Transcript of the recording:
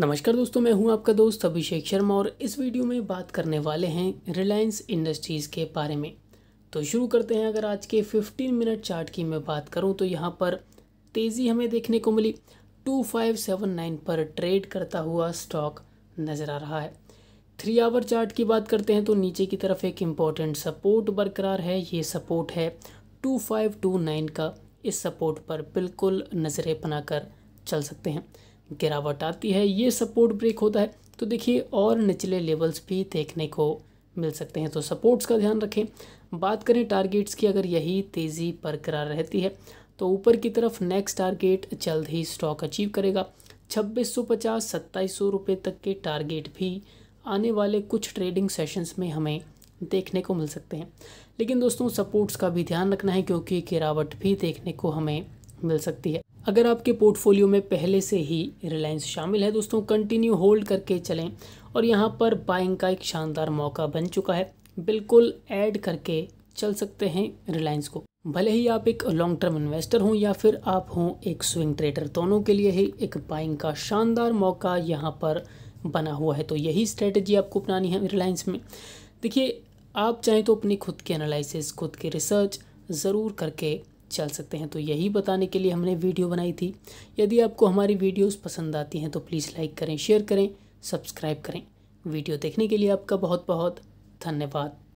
नमस्कार दोस्तों मैं हूं आपका दोस्त अभिषेक शर्मा और इस वीडियो में बात करने वाले हैं रिलायंस इंडस्ट्रीज़ के बारे में तो शुरू करते हैं अगर आज के 15 मिनट चार्ट की मैं बात करूं तो यहां पर तेज़ी हमें देखने को मिली 2579 पर ट्रेड करता हुआ स्टॉक नज़र आ रहा है थ्री आवर चार्ट की बात करते हैं तो नीचे की तरफ एक इम्पॉर्टेंट सपोर्ट बरकरार है ये सपोर्ट है टू का इस सपोर्ट पर बिल्कुल नज़रें बनाकर चल सकते हैं गिरावट आती है ये सपोर्ट ब्रेक होता है तो देखिए और निचले लेवल्स भी देखने को मिल सकते हैं तो सपोर्ट्स का ध्यान रखें बात करें टारगेट्स की अगर यही तेज़ी बरकरार रहती है तो ऊपर की तरफ नेक्स्ट टारगेट जल्द ही स्टॉक अचीव करेगा छब्बीस सौ पचास सत्ताईस सौ रुपये तक के टारगेट भी आने वाले कुछ ट्रेडिंग सेशंस में हमें देखने को मिल सकते हैं लेकिन दोस्तों सपोर्ट्स का भी ध्यान रखना है क्योंकि गिरावट भी देखने को हमें मिल सकती है अगर आपके पोर्टफोलियो में पहले से ही रिलायंस शामिल है दोस्तों कंटिन्यू होल्ड करके चलें और यहाँ पर बाइंग का एक शानदार मौका बन चुका है बिल्कुल ऐड करके चल सकते हैं रिलायंस को भले ही आप एक लॉन्ग टर्म इन्वेस्टर हों या फिर आप हों एक स्विंग ट्रेडर दोनों के लिए ही एक बाइंग का शानदार मौका यहाँ पर बना हुआ है तो यही स्ट्रेटजी आपको अपनानी है रिलायंस में देखिए आप चाहें तो अपनी खुद की एनालिसिस खुद की रिसर्च ज़रूर करके चल सकते हैं तो यही बताने के लिए हमने वीडियो बनाई थी यदि आपको हमारी वीडियोस पसंद आती हैं तो प्लीज़ लाइक करें शेयर करें सब्सक्राइब करें वीडियो देखने के लिए आपका बहुत बहुत धन्यवाद